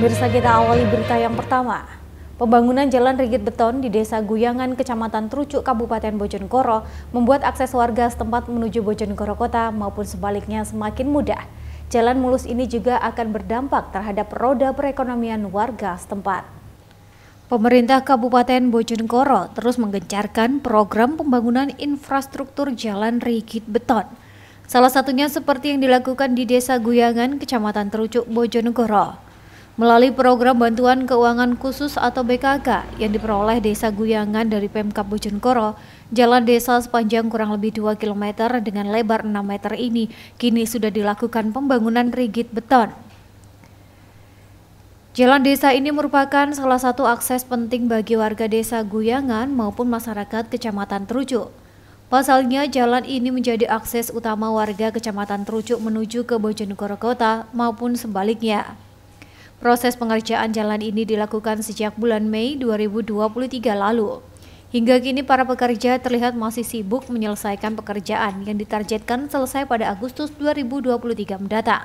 Pemirsa kita awali berita yang pertama. Pembangunan jalan rigid beton di Desa Guyangan, Kecamatan Trucuk, Kabupaten Bojonegoro membuat akses warga setempat menuju Bojonegoro Kota maupun sebaliknya semakin mudah. Jalan mulus ini juga akan berdampak terhadap roda perekonomian warga setempat. Pemerintah Kabupaten Bojonegoro terus menggencarkan program pembangunan infrastruktur jalan rigid beton. Salah satunya seperti yang dilakukan di Desa Guyangan, Kecamatan Trucuk, Bojonegoro melalui program bantuan keuangan khusus atau BKK yang diperoleh Desa Guyangan dari Pemkap Bojonegoro, jalan desa sepanjang kurang lebih 2 km dengan lebar 6 meter ini kini sudah dilakukan pembangunan rigid beton. Jalan desa ini merupakan salah satu akses penting bagi warga desa Guyangan maupun masyarakat Kecamatan Terucuk. Pasalnya, jalan ini menjadi akses utama warga Kecamatan Terucuk menuju ke Bojonegoro Kota maupun sebaliknya. Proses pengerjaan jalan ini dilakukan sejak bulan Mei 2023 lalu. Hingga kini para pekerja terlihat masih sibuk menyelesaikan pekerjaan yang ditargetkan selesai pada Agustus 2023 mendatang.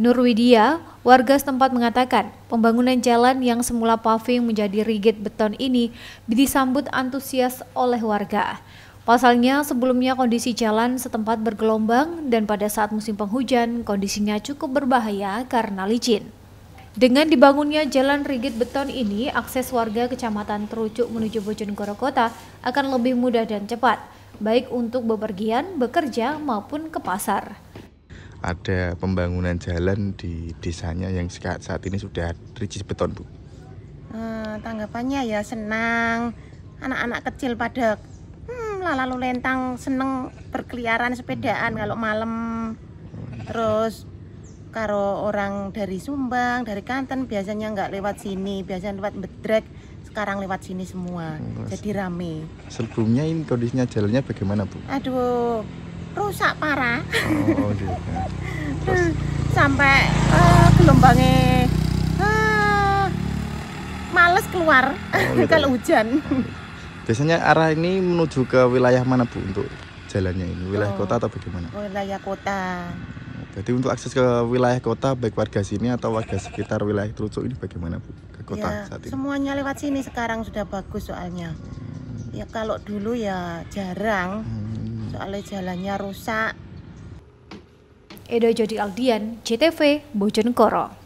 Nurwidia, warga setempat mengatakan pembangunan jalan yang semula paving menjadi rigid beton ini disambut antusias oleh warga. Pasalnya sebelumnya kondisi jalan setempat bergelombang dan pada saat musim penghujan kondisinya cukup berbahaya karena licin. Dengan dibangunnya jalan rigid beton ini, akses warga Kecamatan Terucuk menuju Bojonegoro Kota akan lebih mudah dan cepat, baik untuk bepergian, bekerja, maupun ke pasar. Ada pembangunan jalan di desanya yang saat ini sudah rigid beton, Bu. Hmm, tanggapannya ya senang, anak-anak kecil pada hmm, lalu lentang, senang berkeliaran sepedaan kalau malam, hmm. terus karo orang dari Sumbang, dari Kanten biasanya nggak lewat sini, biasanya lewat Bedrek, sekarang lewat sini semua. Hmm, Jadi rame. Sebelumnya ini kondisinya jalannya bagaimana, Bu? Aduh, rusak parah. Oh, okay. Iya. Terus sampai uh, gelombangnya uh, males keluar oh, gitu. kalau iya. hujan. Oh, biasanya arah ini menuju ke wilayah mana, Bu, untuk jalannya ini? Wilayah oh, kota atau bagaimana? Wilayah kota. Jadi untuk akses ke wilayah kota baik warga sini atau warga sekitar wilayah Trucuk ini bagaimana Bu ke kota ya, saat ini? Semuanya lewat sini sekarang sudah bagus soalnya. Hmm. Ya kalau dulu ya jarang hmm. soalnya jalannya rusak. Edo Jodi Aldian, JTV Bojonegoro.